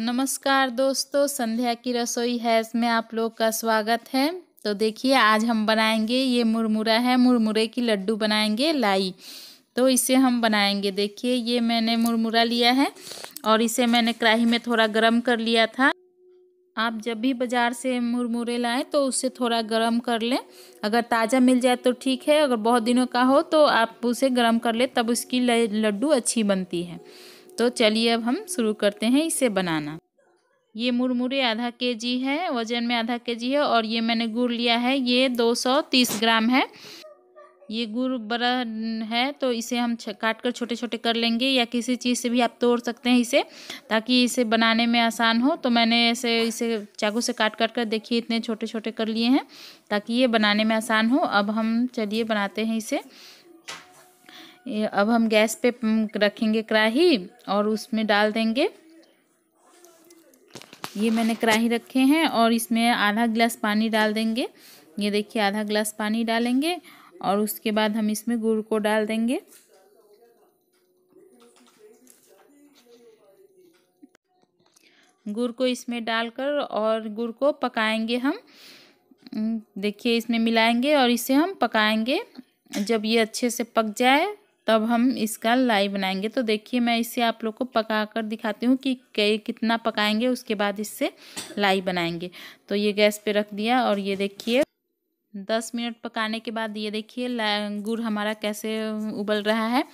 नमस्कार दोस्तों संध्या की रसोई है में आप लोग का स्वागत है तो देखिए आज हम बनाएंगे ये मुरमुरा है मुरमुरे की लड्डू बनाएंगे लाई तो इसे हम बनाएंगे देखिए ये मैंने मुरमुरा लिया है और इसे मैंने कढ़ाई में थोड़ा गर्म कर लिया था आप जब भी बाज़ार से मुरमुरे लाएं तो उसे थोड़ा गर्म कर लें अगर ताज़ा मिल जाए तो ठीक है अगर बहुत दिनों का हो तो आप उसे गर्म कर लें तब उसकी लड्डू अच्छी बनती है तो चलिए अब हम शुरू करते हैं इसे बनाना ये मुरमुरे आधा के जी है वजन में आधा के जी है और ये मैंने गुड़ लिया है ये 230 ग्राम है ये गुड़ बड़ा है तो इसे हम काट कर छोटे छोटे कर लेंगे या किसी चीज़ से भी आप तोड़ सकते हैं इसे ताकि इसे बनाने में आसान हो तो मैंने ऐसे इसे चाकू से काट काट कर देखिए इतने छोटे छोटे कर लिए हैं ताकि ये बनाने में आसान हो अब हम चलिए बनाते हैं इसे ये अब हम गैस पे रखेंगे कढ़ाही और उसमें डाल देंगे ये मैंने कढ़ाही रखे हैं और इसमें आधा गिलास पानी डाल देंगे ये देखिए आधा गिलास पानी डालेंगे और उसके बाद हम इसमें गुड़ को डाल देंगे गुड़ को इसमें डालकर और गुड़ को पकाएंगे हम देखिए इसमें मिलाएंगे और इसे हम पकाएंगे जब ये अच्छे से पक जाए तब हम इसका लाई बनाएंगे तो देखिए मैं इसे आप लोग को पका कर दिखाती हूँ कि कितना पकाएंगे उसके बाद इससे लाई बनाएंगे तो ये गैस पे रख दिया और ये देखिए दस मिनट पकाने के बाद ये देखिए गुड़ हमारा कैसे उबल रहा है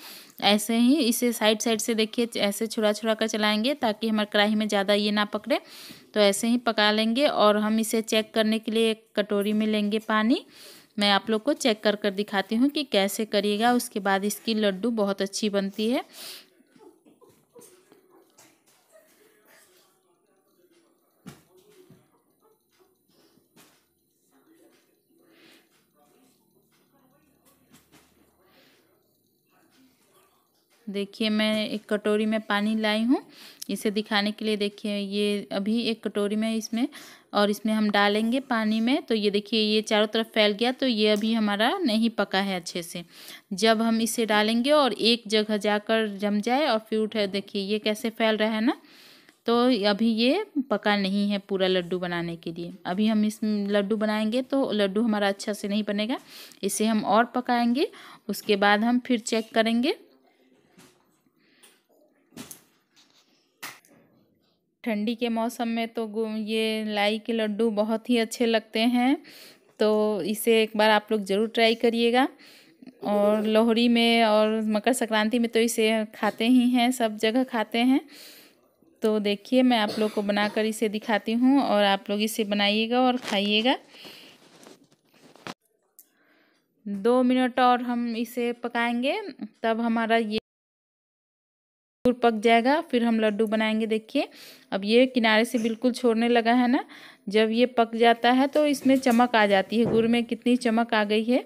ऐसे ही इसे साइड साइड से देखिए ऐसे छुड़ा छुड़ा कर चलाएंगे ताकि हमारे कढ़ाई में ज़्यादा ये ना पकड़े तो ऐसे ही पका लेंगे और हम इसे चेक करने के लिए एक कटोरी में लेंगे पानी मैं आप लोग को चेक कर कर दिखाती हूँ कि कैसे करिएगा उसके बाद इसकी लड्डू बहुत अच्छी बनती है देखिए मैं एक कटोरी में पानी लाई हूँ इसे दिखाने के लिए देखिए ये अभी एक कटोरी में इसमें और इसमें हम डालेंगे पानी में तो ये देखिए ये चारों तरफ फैल गया तो ये अभी हमारा नहीं पका है अच्छे से जब हम इसे डालेंगे और एक जगह जाकर जम जाए और फिर उठे देखिए ये कैसे फैल रहा है ना तो अभी ये पका नहीं है पूरा लड्डू बनाने के लिए अभी हम इस लड्डू बनाएंगे तो लड्डू हमारा अच्छा से नहीं बनेगा इसे हम और पकाएंगे उसके बाद हम फिर चेक करेंगे ठंडी के मौसम में तो ये लाई के लड्डू बहुत ही अच्छे लगते हैं तो इसे एक बार आप लोग ज़रूर ट्राई करिएगा और लोहड़ी में और मकर संक्रांति में तो इसे खाते ही हैं सब जगह खाते हैं तो देखिए मैं आप लोग को बनाकर इसे दिखाती हूँ और आप लोग इसे बनाइएगा और खाइएगा दो मिनट और हम इसे पकाएंगे तब हमारा ये दूर पक जाएगा फिर हम लड्डू बनाएंगे देखिए अब ये किनारे से बिल्कुल छोड़ने लगा है ना जब ये पक जाता है तो इसमें चमक आ जाती है गुड़ में कितनी चमक आ गई है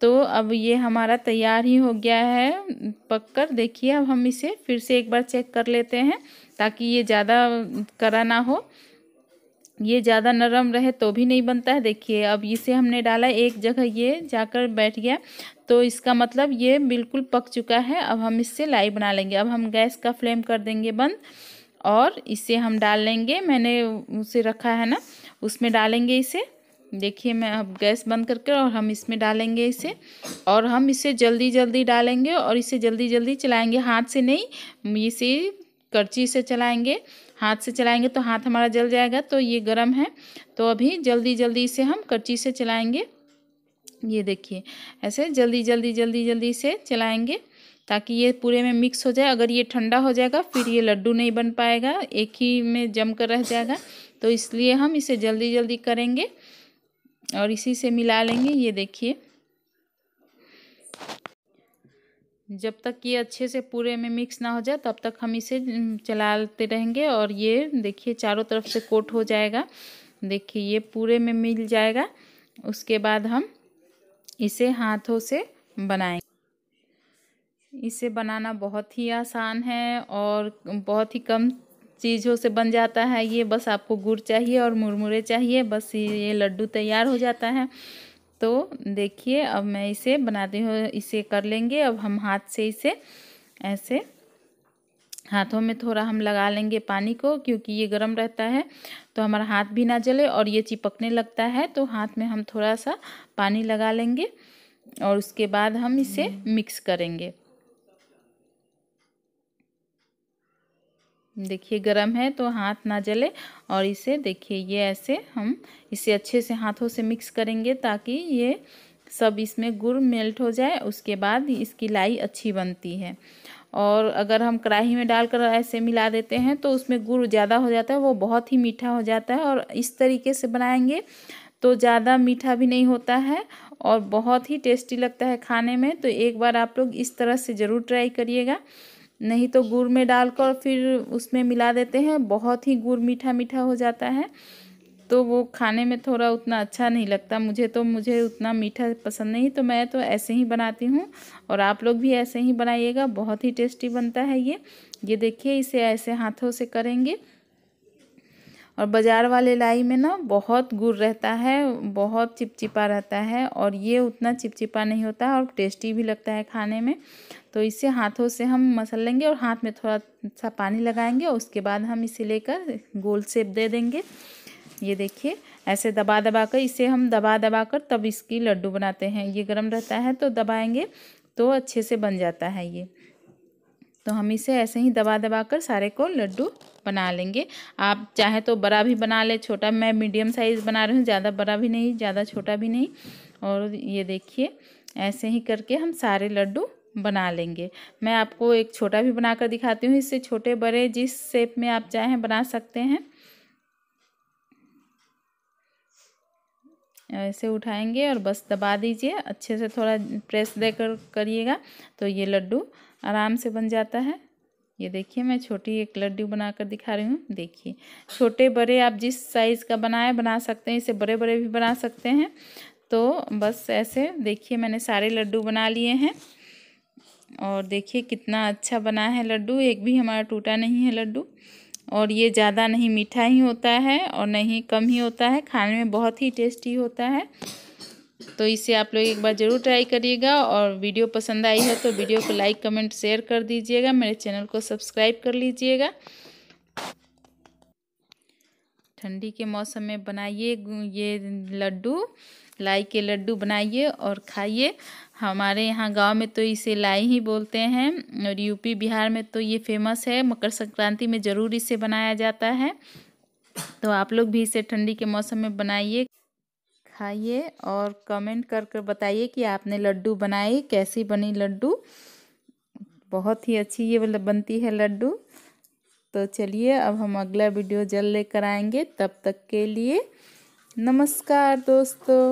तो अब ये हमारा तैयार ही हो गया है पक कर देखिए अब हम इसे फिर से एक बार चेक कर लेते हैं ताकि ये ज़्यादा करा ना हो ये ज़्यादा नरम रहे तो भी नहीं बनता है देखिए अब इसे हमने डाला एक जगह ये जाकर बैठ गया तो इसका मतलब ये बिल्कुल पक चुका है अब हम इससे लाई बना लेंगे अब हम गैस का फ्लेम कर देंगे बंद और इसे हम डाल लेंगे मैंने उसे रखा है ना उसमें डालेंगे इसे देखिए मैं अब गैस बंद करके और हम इसमें डालेंगे इसे और हम इसे जल्दी जल्दी डालेंगे और इसे जल्दी जल्दी चलाएंगे हाथ से नहीं इसे करची से चलाएंगे हाथ से चलाएंगे तो हाथ हमारा जल जाएगा तो ये गर्म है तो अभी जल्दी जल्दी इसे हम करची से चलाएंगे ये देखिए ऐसे जल्दी जल्दी जल्दी जल्दी से चलाएंगे ताकि ये पूरे में मिक्स हो जाए अगर ये ठंडा हो जाएगा फिर ये लड्डू नहीं बन पाएगा एक ही में जम कर रह जाएगा तो इसलिए हम इसे जल्दी जल्दी करेंगे और इसी से मिला लेंगे ये देखिए जब तक ये अच्छे से पूरे में मिक्स ना हो जाए तब तक हम इसे चलाते रहेंगे और ये देखिए चारों तरफ से कोट हो जाएगा देखिए ये पूरे में मिल जाएगा उसके बाद हम इसे हाथों से बनाएंगे इसे बनाना बहुत ही आसान है और बहुत ही कम चीज़ों से बन जाता है ये बस आपको गुड़ चाहिए और मुरमुरे चाहिए बस ये लड्डू तैयार हो जाता है तो देखिए अब मैं इसे बनाती हूँ इसे कर लेंगे अब हम हाथ से इसे ऐसे हाथों में थोड़ा हम लगा लेंगे पानी को क्योंकि ये गर्म रहता है तो हमारा हाथ भी ना जले और ये चिपकने लगता है तो हाथ में हम थोड़ा सा पानी लगा लेंगे और उसके बाद हम इसे हम्म। मिक्स करेंगे देखिए गरम है तो हाथ ना जले और इसे देखिए ये ऐसे हम इसे अच्छे से हाथों से मिक्स करेंगे ताकि ये सब इसमें गुड़ मेल्ट हो जाए उसके बाद इसकी लाई अच्छी बनती है और अगर हम कढ़ाई में डालकर ऐसे मिला देते हैं तो उसमें गुड़ ज़्यादा हो जाता है वो बहुत ही मीठा हो जाता है और इस तरीके से बनाएंगे तो ज़्यादा मीठा भी नहीं होता है और बहुत ही टेस्टी लगता है खाने में तो एक बार आप लोग इस तरह से ज़रूर ट्राई करिएगा नहीं तो गुड़ में डालकर फिर उसमें मिला देते हैं बहुत ही गुड़ मीठा मीठा हो जाता है तो वो खाने में थोड़ा उतना अच्छा नहीं लगता मुझे तो मुझे उतना मीठा पसंद नहीं तो मैं तो ऐसे ही बनाती हूँ और आप लोग भी ऐसे ही बनाइएगा बहुत ही टेस्टी बनता है ये ये देखिए इसे ऐसे हाथों से करेंगे और बाज़ार वाले लाई में ना बहुत गुड़ रहता है बहुत चिपचिपा रहता है और ये उतना चिपचिपा नहीं होता और टेस्टी भी लगता है खाने में तो इसे हाथों से हम मसल लेंगे और हाथ में थोड़ा सा पानी लगाएंगे और उसके बाद हम इसे लेकर गोल सेप दे देंगे ये देखिए ऐसे दबा दबा कर इसे हम दबा दबा कर तब इसकी लड्डू बनाते हैं ये गर्म रहता है तो दबाएँगे तो अच्छे से बन जाता है ये तो हम इसे ऐसे ही दबा दबा कर सारे को लड्डू बना लेंगे आप चाहे तो बड़ा भी बना ले छोटा मैं मीडियम साइज़ बना रही हूँ ज़्यादा बड़ा भी नहीं ज़्यादा छोटा भी नहीं और ये देखिए ऐसे ही करके हम सारे लड्डू बना लेंगे मैं आपको एक छोटा भी बनाकर दिखाती हूँ इससे छोटे बड़े जिस शेप में आप चाहें बना सकते हैं ऐसे उठाएंगे और बस दबा दीजिए अच्छे से थोड़ा प्रेस देकर करिएगा तो ये लड्डू आराम से बन जाता है ये देखिए मैं छोटी एक लड्डू बनाकर दिखा रही हूँ देखिए छोटे बड़े आप जिस साइज़ का बनाए बना सकते हैं इसे बड़े बड़े भी बना सकते हैं तो बस ऐसे देखिए मैंने सारे लड्डू बना लिए हैं और देखिए कितना अच्छा बना है लड्डू एक भी हमारा टूटा नहीं है लड्डू और ये ज़्यादा नहीं मीठा ही होता है और नहीं कम ही होता है खाने में बहुत ही टेस्टी होता है तो इसे आप लोग एक बार ज़रूर ट्राई करिएगा और वीडियो पसंद आई है तो वीडियो को लाइक कमेंट शेयर कर दीजिएगा मेरे चैनल को सब्सक्राइब कर लीजिएगा ठंडी के मौसम में बनाइए ये लड्डू लाई के लड्डू बनाइए और खाइए हमारे यहाँ गांव में तो इसे लाई ही बोलते हैं और यूपी बिहार में तो ये फेमस है मकर संक्रांति में ज़रूर इसे बनाया जाता है तो आप लोग भी इसे ठंडी के मौसम में बनाइए खाइए और कमेंट कर कर बताइए कि आपने लड्डू बनाए कैसी बनी लड्डू बहुत ही अच्छी ये वाला बनती है लड्डू तो चलिए अब हम अगला वीडियो जल्द लेकर आएंगे तब तक के लिए नमस्कार दोस्तों